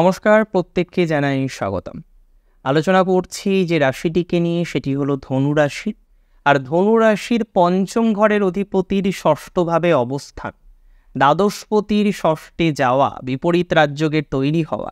নমস্কার প্রত্যেককে জানাই স্বাগতম আলোচনা করছি যে রাশিটিকে নিয়ে সেটি হলো ধনু রাশি আর ধনু রাশির পঞ্চম ঘরের অধিপতির ষষ্ঠভাবে অবস্থান দ্বাদশপতির ষষ্ঠে যাওয়া বিপরীত রাজ্যকে তৈরি হওয়া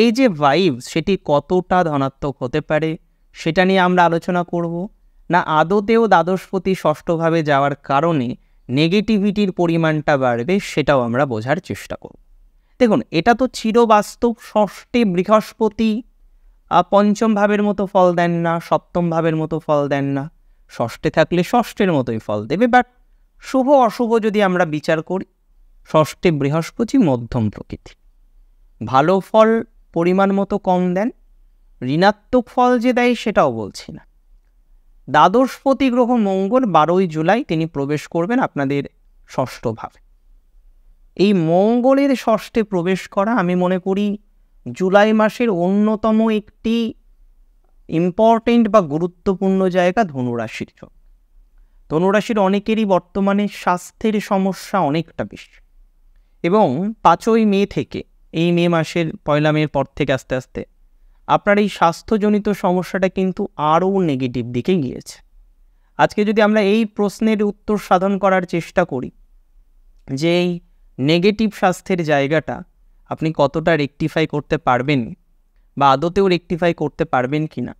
এই যে ভাইব সেটি কতটা ধনাত্মক হতে পারে সেটা নিয়ে আমরা আলোচনা করব না আদতেও দ্বাদশপতি ষষ্ঠভাবে যাওয়ার কারণে নেগেটিভিটির পরিমাণটা বাড়বে সেটাও আমরা বোঝার চেষ্টা করব দেখুন এটা তো চিরবাস্তব ষষ্ঠে বৃহস্পতি পঞ্চম ভাবের মতো ফল দেন না সপ্তম ভাবের মতো ফল দেন না ষষ্ঠে থাকলে ষষ্ঠের মতোই ফল দেবে বাট শুভ অশুভ যদি আমরা বিচার করি ষষ্ঠে বৃহস্পতি মধ্যম প্রকৃতি ভালো ফল পরিমাণ মতো কম দেন ঋণাত্মক ফল যে দেয় সেটাও বলছি না দ্বাদশপতি গ্রহ মঙ্গল বারোই জুলাই তিনি প্রবেশ করবেন আপনাদের ষষ্ঠভাবে এই মঙ্গলের ষষ্ঠে প্রবেশ করা আমি মনে করি জুলাই মাসের অন্যতম একটি ইম্পর্টেন্ট বা গুরুত্বপূর্ণ জায়গা ধনুরাশির জন্য ধনুরাশির অনেকেরই বর্তমানে স্বাস্থ্যের সমস্যা অনেকটা বেশি এবং পাঁচই মে থেকে এই মে মাসের পয়লা মের পর থেকে আস্তে আস্তে আপনার এই স্বাস্থ্যজনিত সমস্যাটা কিন্তু আরও নেগেটিভ দিকে গিয়েছে আজকে যদি আমরা এই প্রশ্নের উত্তর সাধন করার চেষ্টা করি যে এই নেগেটিভ স্বাস্থ্যের জায়গাটা আপনি কতটা রেকটিফাই করতে পারবেন বা আদতেও রেকটিফাই করতে পারবেন কি না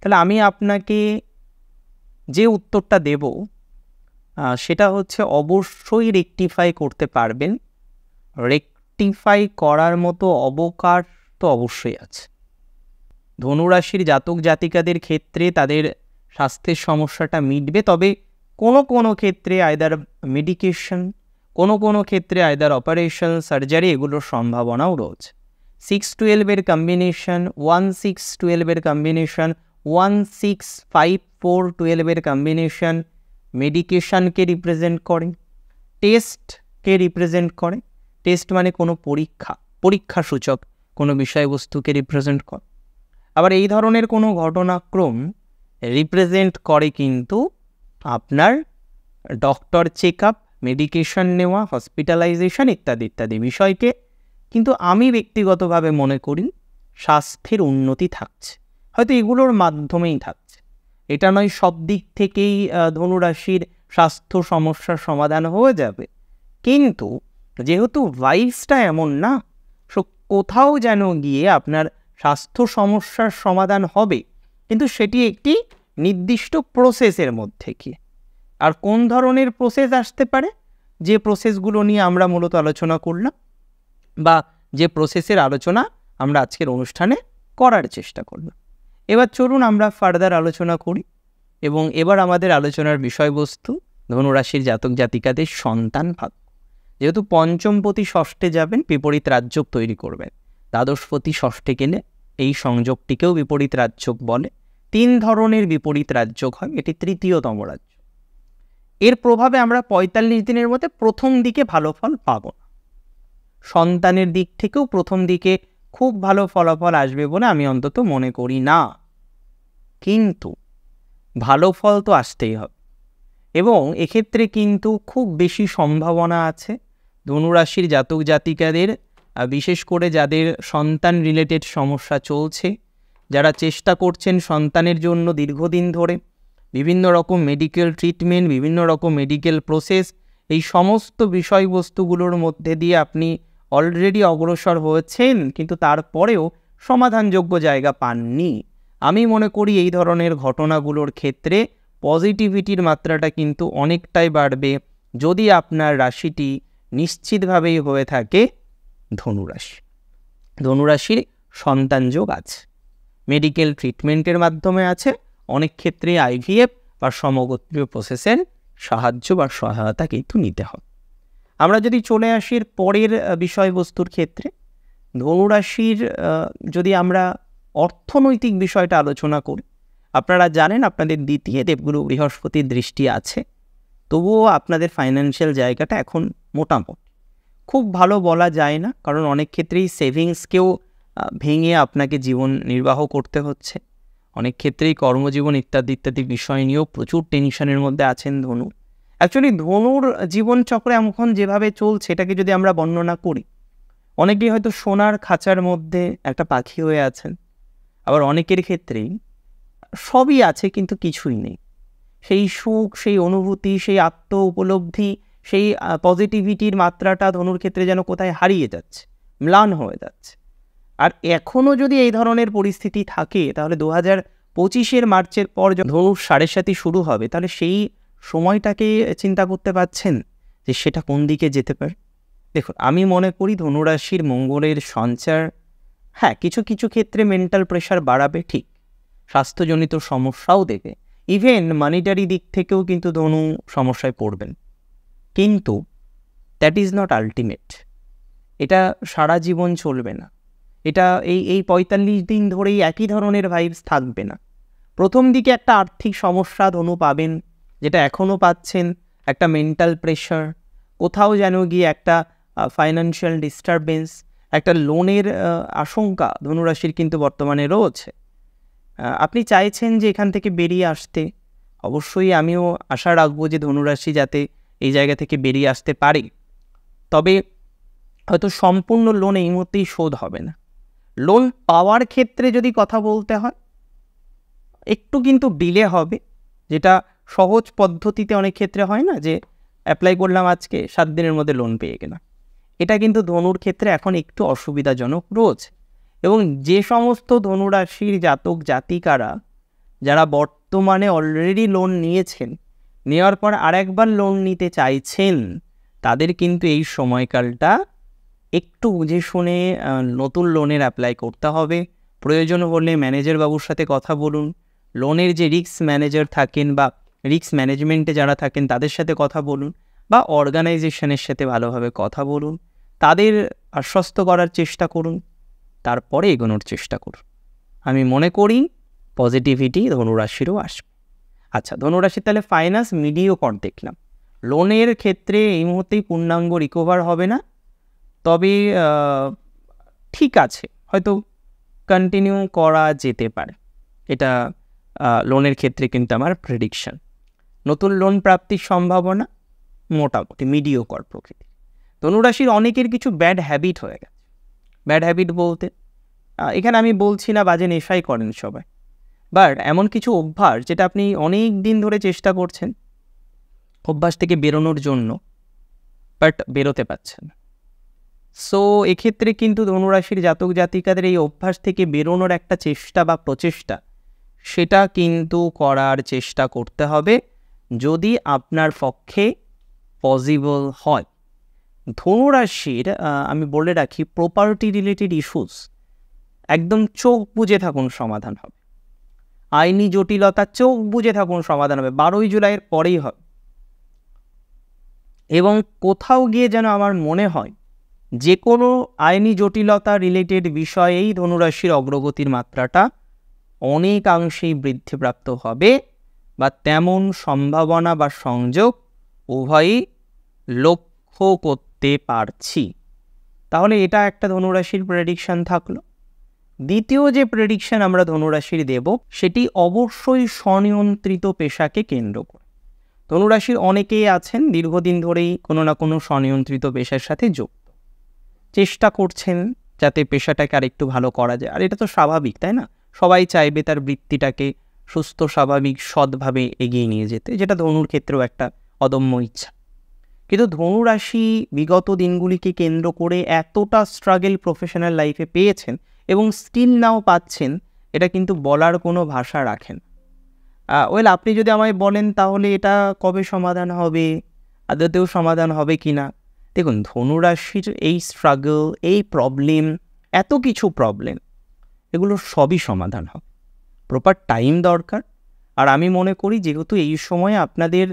তাহলে আমি আপনাকে যে উত্তরটা দেব সেটা হচ্ছে অবশ্যই রেকটিফাই করতে পারবেন রেকটিফাই করার মতো অবকার তো অবশ্যই আছে ধনুরাশির জাতক জাতিকাদের ক্ষেত্রে তাদের স্বাস্থ্যের সমস্যাটা মিটবে তবে কোনো কোনো ক্ষেত্রে আয়দার মেডিকেশন কোনো কোনো ক্ষেত্রে আয়দার অপারেশন সার্জারি এগুলোর সম্ভাবনাও রয়েছে সিক্স টুয়েলভের কম্বিনেশন ওয়ান সিক্স টুয়েলভের combination one six five four টুয়েলভের কম্বিনেশন মেডিকেশানকে রিপ্রেজেন্ট করে টেস্টকে রিপ্রেজেন্ট করে টেস্ট মানে কোনো পরীক্ষা পরীক্ষা সূচক কোনো বিষয়বস্তুকে রিপ্রেজেন্ট করে আবার এই ধরনের কোনো ঘটনাক্রম রিপ্রেজেন্ট করে কিন্তু আপনার ডক্টর চেক আপ মেডিকেশন নেওয়া হসপিটালাইজেশন ইত্যাদি ইত্যাদি বিষয়কে কিন্তু আমি ব্যক্তিগতভাবে মনে করি স্বাস্থ্যের উন্নতি থাকছে হয়তো এগুলোর মাধ্যমেই থাকছে এটা নয় সব দিক থেকেই ধনুরাশির স্বাস্থ্য সমস্যার সমাধান হয়ে যাবে কিন্তু যেহেতু ভাইসটা এমন না সো কোথাও যেন গিয়ে আপনার স্বাস্থ্য সমস্যার সমাধান হবে কিন্তু সেটি একটি নির্দিষ্ট প্রসেসের মধ্যে গিয়ে আর কোন ধরনের প্রসেস আসতে পারে যে প্রসেসগুলো নিয়ে আমরা মূলত আলোচনা করলাম বা যে প্রসেসের আলোচনা আমরা আজকের অনুষ্ঠানে করার চেষ্টা করব এবার চলুন আমরা ফার্দার আলোচনা করি এবং এবার আমাদের আলোচনার বিষয়বস্তু ধনুরাশির জাতক জাতিকাদের সন্তান ভাগ যেহেতু পঞ্চমপতি ষষ্ঠে যাবেন বিপরীত রাজ্যক তৈরি করবেন দ্বাদশপতি ষষ্ঠে গেলে এই সংযোগটিকেও বিপরীত রাজ্যক বলে তিন ধরনের বিপরীত রাজ্যক হয় এটি তৃতীয়তম রাজ্য এর প্রভাবে আমরা পঁয়তাল্লিশ দিনের মধ্যে প্রথম দিকে ভালো ফল পাব সন্তানের দিক থেকেও প্রথম দিকে খুব ভালো ফলাফল আসবে বলে আমি অন্তত মনে করি না কিন্তু ভালো ফল তো আসতেই হবে এবং এক্ষেত্রে কিন্তু খুব বেশি সম্ভাবনা আছে ধনুরাশির জাতক জাতিকাদের বিশেষ করে যাদের সন্তান রিলেটেড সমস্যা চলছে যারা চেষ্টা করছেন সন্তানের জন্য দীর্ঘদিন ধরে বিভিন্ন রকম মেডিকেল ট্রিটমেন্ট বিভিন্ন রকম মেডিকেল প্রসেস এই সমস্ত বিষয়বস্তুগুলোর মধ্যে দিয়ে আপনি অলরেডি অগ্রসর হয়েছেন কিন্তু তারপরেও সমাধানযোগ্য জায়গা পাননি আমি মনে করি এই ধরনের ঘটনাগুলোর ক্ষেত্রে পজিটিভিটির মাত্রাটা কিন্তু অনেকটাই বাড়বে যদি আপনার রাশিটি নিশ্চিতভাবেই হয়ে থাকে ধনুরাশি ধনুরাশির সন্তান যোগ আছে মেডিকেল ট্রিটমেন্টের মাধ্যমে আছে অনেক ক্ষেত্রে আইভিএফ বা সমগোত্রীয় প্রসেসের সাহায্য বা সহায়তা কিন্তু নিতে হয় আমরা যদি চলে আসির পরের বিষয়বস্তুর ক্ষেত্রে ধনুরাশির যদি আমরা অর্থনৈতিক বিষয়টা আলোচনা করি আপনারা জানেন আপনাদের দ্বিতীয় দেবগুরু বৃহস্পতির দৃষ্টি আছে তবুও আপনাদের ফাইন্যান্সিয়াল জায়গাটা এখন মোটামুটি খুব ভালো বলা যায় না কারণ অনেক ক্ষেত্রেই সেভিংসকেও ভেঙে আপনাকে জীবন নির্বাহ করতে হচ্ছে অনেক ক্ষেত্রেই কর্মজীবন ইত্যাদি ইত্যাদি বিষয় নিয়েও প্রচুর টেনশনের মধ্যে আছেন ধনু অ্যাকচুয়ালি ধনুর জীবনচক্রে এখন যেভাবে চলছে এটাকে যদি আমরা বর্ণনা করি অনেকেই হয়তো সোনার খাঁচার মধ্যে একটা পাখি হয়ে আছেন আবার অনেকের ক্ষেত্রেই সবই আছে কিন্তু কিছুই নেই সেই সুখ সেই অনুভূতি সেই আত্ম উপলব্ধি সেই পজিটিভিটির মাত্রাটা ধনুর ক্ষেত্রে যেন কোথায় হারিয়ে যাচ্ছে ম্লান হয়ে যাচ্ছে আর এখনও যদি এই ধরনের পরিস্থিতি থাকে তাহলে দু হাজার পঁচিশের মার্চের পর ধনু সাড়ে সাথে শুরু হবে তাহলে সেই সময়টাকে চিন্তা করতে পারছেন যে সেটা কোন দিকে যেতে পারে দেখুন আমি মনে করি ধনুরাশির মঙ্গলের সঞ্চার হ্যাঁ কিছু কিছু ক্ষেত্রে মেন্টাল প্রেশার বাড়াবে ঠিক স্বাস্থ্যজনিত সমস্যাও দেবে ইভেন মানিটারি দিক থেকেও কিন্তু ধনু সমস্যায় পড়বেন কিন্তু দ্যাট ইজ নট আলটিমেট এটা সারা জীবন চলবে না এটা এই এই পঁয়তাল্লিশ দিন ধরেই একই ধরনের ভাইবস থাকবে না প্রথম দিকে একটা আর্থিক সমস্যা ধনু পাবেন যেটা এখনও পাচ্ছেন একটা মেন্টাল প্রেশার কোথাও যেন গিয়ে একটা ফাইন্যান্সিয়াল ডিস্টারবেন্স একটা লোনের আশঙ্কা ধনুরাশির কিন্তু বর্তমানে রয়েছে আপনি চাইছেন যে এখান থেকে বেরিয়ে আসতে অবশ্যই আমিও আশা রাখবো যে ধনুরাশি যাতে এই জায়গা থেকে বেরিয়ে আসতে পারে তবে হয়তো সম্পূর্ণ লোন এই মুহূর্তেই শোধ হবে না লোন পাওয়ার ক্ষেত্রে যদি কথা বলতে হয় একটু কিন্তু ডিলে হবে যেটা সহজ পদ্ধতিতে অনেক ক্ষেত্রে হয় না যে অ্যাপ্লাই করলাম আজকে সাত দিনের মধ্যে লোন পেয়ে গেলাম এটা কিন্তু ধনুর ক্ষেত্রে এখন একটু অসুবিধাজনক রয়েছে এবং যে সমস্ত ধনুরাশির জাতক জাতিকারা যারা বর্তমানে অলরেডি লোন নিয়েছেন নেওয়ার পর আরেকবার লোন নিতে চাইছেন তাদের কিন্তু এই সময়কালটা একটু বুঝে শুনে নতুন লোনের অ্যাপ্লাই করতে হবে প্রয়োজন হলে ম্যানেজার বাবুর সাথে কথা বলুন লোনের যে রিক্স ম্যানেজার থাকেন বা রিক্স ম্যানেজমেন্টে যারা থাকেন তাদের সাথে কথা বলুন বা অর্গানাইজেশনের সাথে ভালোভাবে কথা বলুন তাদের আশ্বস্ত করার চেষ্টা করুন তারপরে এগোনোর চেষ্টা করুন আমি মনে করি পজিটিভিটি ধনুরাশিরও আসবে আচ্ছা ধনুরাশি তাহলে ফাইন্যান্স মিডিও কর দেখলাম লোনের ক্ষেত্রে এই মুহূর্তেই পূর্ণাঙ্গ রিকভার হবে না তবে ঠিক আছে হয়তো কন্টিনিউ করা যেতে পারে এটা লোনের ক্ষেত্রে কিন্তু আমার প্রেডিকশান নতুন লোন প্রাপ্তির সম্ভাবনা মোটামুটি মিডিওকর প্রকৃতি ধনুরাশির অনেকের কিছু ব্যাড হ্যাবিট হয়ে গেছে ব্যাড হ্যাবিট বলতে এখানে আমি বলছি না বাজে নেশাই করেন সবাই বাট এমন কিছু অভ্যাস যেটা আপনি অনেক দিন ধরে চেষ্টা করছেন অভ্যাস থেকে বেরোনোর জন্য বাট বেরোতে পারছেন না সো এক্ষেত্রে কিন্তু ধনুরাশির জাতক জাতিকাদের এই অভ্যাস থেকে বেরোনোর একটা চেষ্টা বা প্রচেষ্টা সেটা কিন্তু করার চেষ্টা করতে হবে যদি আপনার পক্ষে পসিবল হয় ধনুরাশির আমি বলে রাখি প্রপার্টি রিলেটেড ইস্যুস একদম চোখ বুঝে থাকুন সমাধান হবে আইনি জটিলতা চোখ বুঝে থাকুন সমাধান হবে বারোই জুলাইয়ের পরেই হবে এবং কোথাও গিয়ে যেন আমার মনে হয় যে কোনো আইনি জটিলতা রিলেটেড বিষয়েই ধনুরাশির অগ্রগতির মাত্রাটা অনেকাংশেই বৃদ্ধিপ্রাপ্ত হবে বা তেমন সম্ভাবনা বা সংযোগ উভয়ই লক্ষ্য করতে পারছি তাহলে এটা একটা ধনুরাশির প্রেডিকশান থাকল দ্বিতীয় যে প্রেডিকশান আমরা ধনুরাশির দেব সেটি অবশ্যই স্বনিয়ন্ত্রিত পেশাকে কেন্দ্র করে ধনুরাশির অনেকেই আছেন দীর্ঘদিন ধরেই কোনো না কোনো স্বনিয়ন্ত্রিত পেশার সাথে যুক্ত চেষ্টা করছেন যাতে পেশাটাকে আরেকটু ভালো করা যায় আর এটা তো স্বাভাবিক তাই না সবাই চাইবে তার বৃত্তিটাকে সুস্থ স্বাভাবিক সৎভাবে এগিয়ে নিয়ে যেতে যেটা ধনুর ক্ষেত্রেও একটা অদম্য ইচ্ছা কিন্তু ধনুরাশি বিগত দিনগুলিকে কেন্দ্র করে এতটা স্ট্রাগেল প্রফেশনাল লাইফে পেয়েছেন এবং স্টিল নাও পাচ্ছেন এটা কিন্তু বলার কোনো ভাষা রাখেন ওয়েল আপনি যদি আমায় বলেন তাহলে এটা কবে সমাধান হবে আদতেও সমাধান হবে কি না দেখুন ধনুরাশির এই স্ট্রাগল এই প্রবলেম এত কিছু প্রবলেম এগুলো সবই সমাধান হবে প্রপার টাইম দরকার আর আমি মনে করি যেহেতু এই সময়ে আপনাদের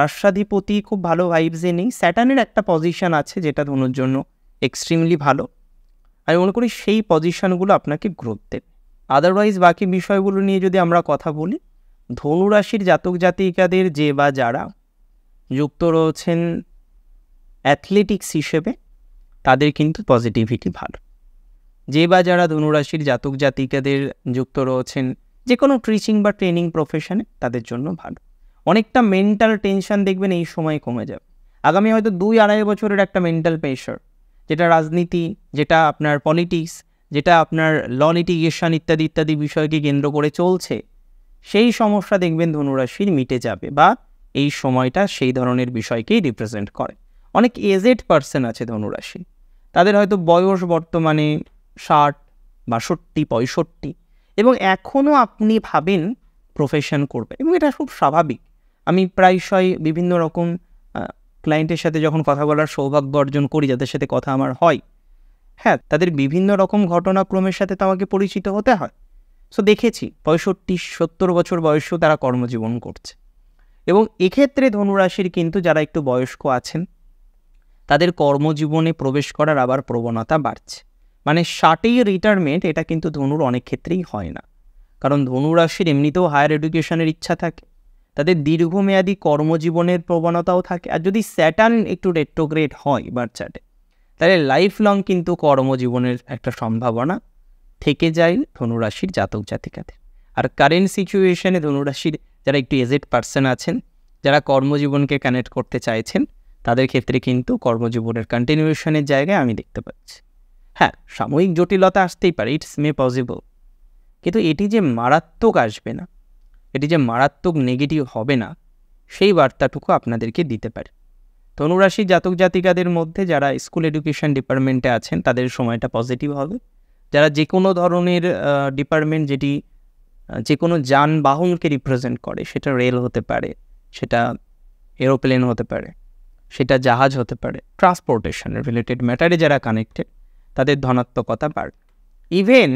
রাষ্ট্রাধিপতি খুব ভালো ভাইবসে নেই স্যাটানের একটা পজিশান আছে যেটা ধনুর জন্য এক্সট্রিমলি ভালো আমি মনে করি সেই পজিশানগুলো আপনাকে গ্রোথ দেবে আদারওয়াইজ বাকি বিষয়গুলো নিয়ে যদি আমরা কথা বলি ধনুরাশির জাতক জাতিকাদের যে বা যারা যুক্ত রয়েছেন অ্যাথলেটিক্স হিসেবে তাদের কিন্তু পজিটিভিটি ভালো যে বা যারা ধনুরাশির জাতক জাতিকাদের যুক্ত রয়েছেন যে কোনো টিচিং বা ট্রেনিং প্রফেশনে তাদের জন্য ভালো অনেকটা মেন্টাল টেনশন দেখবেন এই সময় কমে যাবে আগামী হয়তো দুই আড়াই বছরের একটা মেন্টাল প্রেশার যেটা রাজনীতি যেটা আপনার পলিটিক্স যেটা আপনার ল লিটিগেশন ইত্যাদি ইত্যাদি বিষয়কে কেন্দ্র করে চলছে সেই সমস্যা দেখবেন ধনুরাশির মিটে যাবে বা এই সময়টা সেই ধরনের বিষয়কেই রিপ্রেজেন্ট করে অনেক এজেড পার্সন আছে ধনুরাশি তাদের হয়তো বয়স বর্তমানে ষাট বাষট্টি পঁয়ষট্টি এবং এখনও আপনি ভাবেন প্রফেশন করবে এবং এটা খুব স্বাভাবিক আমি প্রায়শই বিভিন্ন রকম ক্লায়েন্টের সাথে যখন কথা বলার সৌভাগ্য অর্জন করি যাদের সাথে কথা আমার হয় হ্যাঁ তাদের বিভিন্ন রকম ঘটনাক্রমের সাথে তো আমাকে পরিচিত হতে হয় সো দেখেছি পঁয়ষট্টি সত্তর বছর বয়সেও তারা কর্মজীবন করছে এবং এক্ষেত্রে ধনুরাশির কিন্তু যারা একটু বয়স্ক আছেন তাদের কর্মজীবনে প্রবেশ করার আবার প্রবণতা বাড়ছে মানে ষাটেই রিটায়ারমেন্ট এটা কিন্তু ধনুর অনেক ক্ষেত্রেই হয় না কারণ ধনু রাশির এমনিতেও হায়ার এডুকেশনের ইচ্ছা থাকে তাদের দীর্ঘমেয়াদী কর্মজীবনের প্রবণতাও থাকে আর যদি স্যাটার্ন একটু রেট্রোগ্রেড হয় বাচ্চাটে তাহলে লাইফ লং কিন্তু কর্মজীবনের একটা সম্ভাবনা থেকে যায় ধনুরাশির জাতক জাতিকাদের আর কারেন্ট সিচুয়েশনে ধনুরাশির যারা একটু এজেড পার্সন আছেন যারা কর্মজীবনকে কানেক্ট করতে চাইছেন তাদের ক্ষেত্রে কিন্তু কর্মজীবনের কন্টিনিউশনের জায়গায় আমি দেখতে পাচ্ছি হ্যাঁ সাময়িক জটিলতা আসতেই পারে ইটস মে পসিবল কিন্তু এটি যে মারাত্মক আসবে না এটি যে মারাত্মক নেগেটিভ হবে না সেই বার্তাটুকু আপনাদেরকে দিতে পারে ধনুরাশি জাতক জাতিকাদের মধ্যে যারা স্কুল এডুকেশন ডিপার্টমেন্টে আছেন তাদের সময়টা পজিটিভ হবে যারা যে কোনো ধরনের ডিপার্টমেন্ট যেটি যে কোনো যানবাহনকে রিপ্রেজেন্ট করে সেটা রেল হতে পারে সেটা এরোপ্লেন হতে পারে সেটা জাহাজ হতে পারে ট্রান্সপোর্টেশন রিলেটেড ম্যাটারে যারা কানেক্টেড তাদের ধনাত্মকতা পার ইভেন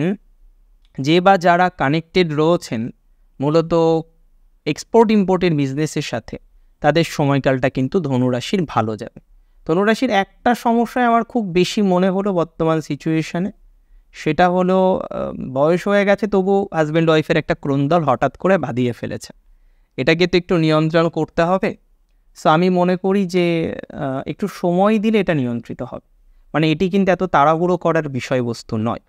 যে বা যারা কানেক্টেড রয়েছেন মূলত এক্সপোর্ট ইম্পোর্টের বিজনেসের সাথে তাদের সময়কালটা কিন্তু ধনুরাশির ভালো যাবে ধনুরাশির একটা সমস্যায় আমার খুব বেশি মনে হলো বর্তমান সিচুয়েশানে সেটা হলো বয়স হয়ে গেছে তবু হাজব্যান্ড ওয়াইফের একটা ক্রন্দল হঠাৎ করে বাঁধিয়ে ফেলেছে এটাকে তো একটু নিয়ন্ত্রণ করতে হবে সো আমি মনে করি যে একটু সময় দিলে এটা নিয়ন্ত্রিত হবে মানে এটি কিন্তু এত তাড়াহুড়ো করার বিষয়বস্তু নয়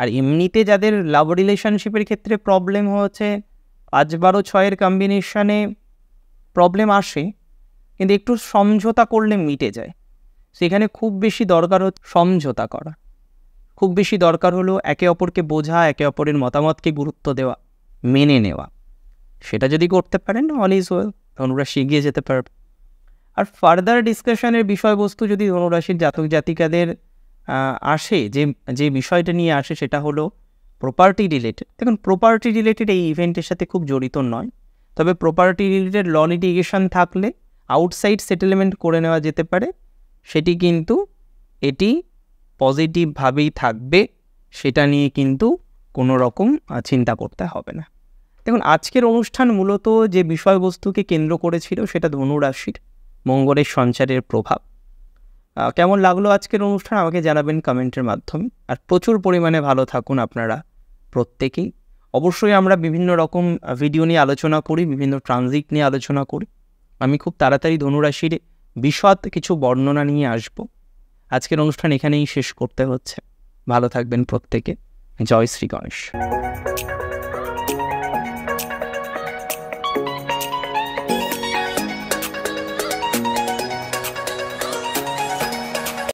আর এমনিতে যাদের লাভ রিলেশনশিপের ক্ষেত্রে প্রবলেম হচ্ছে পাঁচ বারো ছয়ের কম্বিনেশানে প্রবলেম আসে কিন্তু একটু সমঝোতা করলে মিটে যায় সেখানে খুব বেশি দরকার হচ্ছে সমঝোতা করা খুব বেশি দরকার হলো একে অপরকে বোঝা একে অপরের মতামতকে গুরুত্ব দেওয়া মেনে নেওয়া সেটা যদি করতে পারেন অল ইজ ওয়েল ওরা শিগিয়ে যেতে পারবে আর ফার্দার ডিসকাশনের বিষয়বস্তু যদি ধনুরাশির জাতক জাতিকাদের আসে যে যে বিষয়টা নিয়ে আসে সেটা হলো প্রপার্টি রিলেটেড দেখুন প্রপার্টি রিলেটেড এই ইভেন্টের সাথে খুব জড়িত নয় তবে প্রপার্টি রিলেটেড ল লিটিগেশন থাকলে আউটসাইড সেটেলমেন্ট করে নেওয়া যেতে পারে সেটি কিন্তু এটি পজিটিভভাবেই থাকবে সেটা নিয়ে কিন্তু কোনো রকম চিন্তা করতে হবে না দেখুন আজকের অনুষ্ঠান মূলত যে বিষয়বস্তুকে কেন্দ্র করেছিল সেটা ধনুরাশির মঙ্গলের সঞ্চারের প্রভাব কেমন লাগলো আজকের অনুষ্ঠান আমাকে জানাবেন কমেন্টের মাধ্যমে আর প্রচুর পরিমাণে ভালো থাকুন আপনারা প্রত্যেকেই অবশ্যই আমরা বিভিন্ন রকম ভিডিও নিয়ে আলোচনা করি বিভিন্ন ট্রানজিট নিয়ে আলোচনা করি আমি খুব তাড়াতাড়ি ধনুরাশির বিশদ কিছু বর্ণনা নিয়ে আসব আজকের অনুষ্ঠান এখানেই শেষ করতে হচ্ছে ভালো থাকবেন প্রত্যেকে জয় শ্রী গণেশ